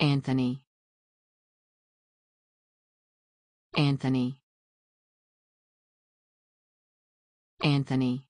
Anthony Anthony Anthony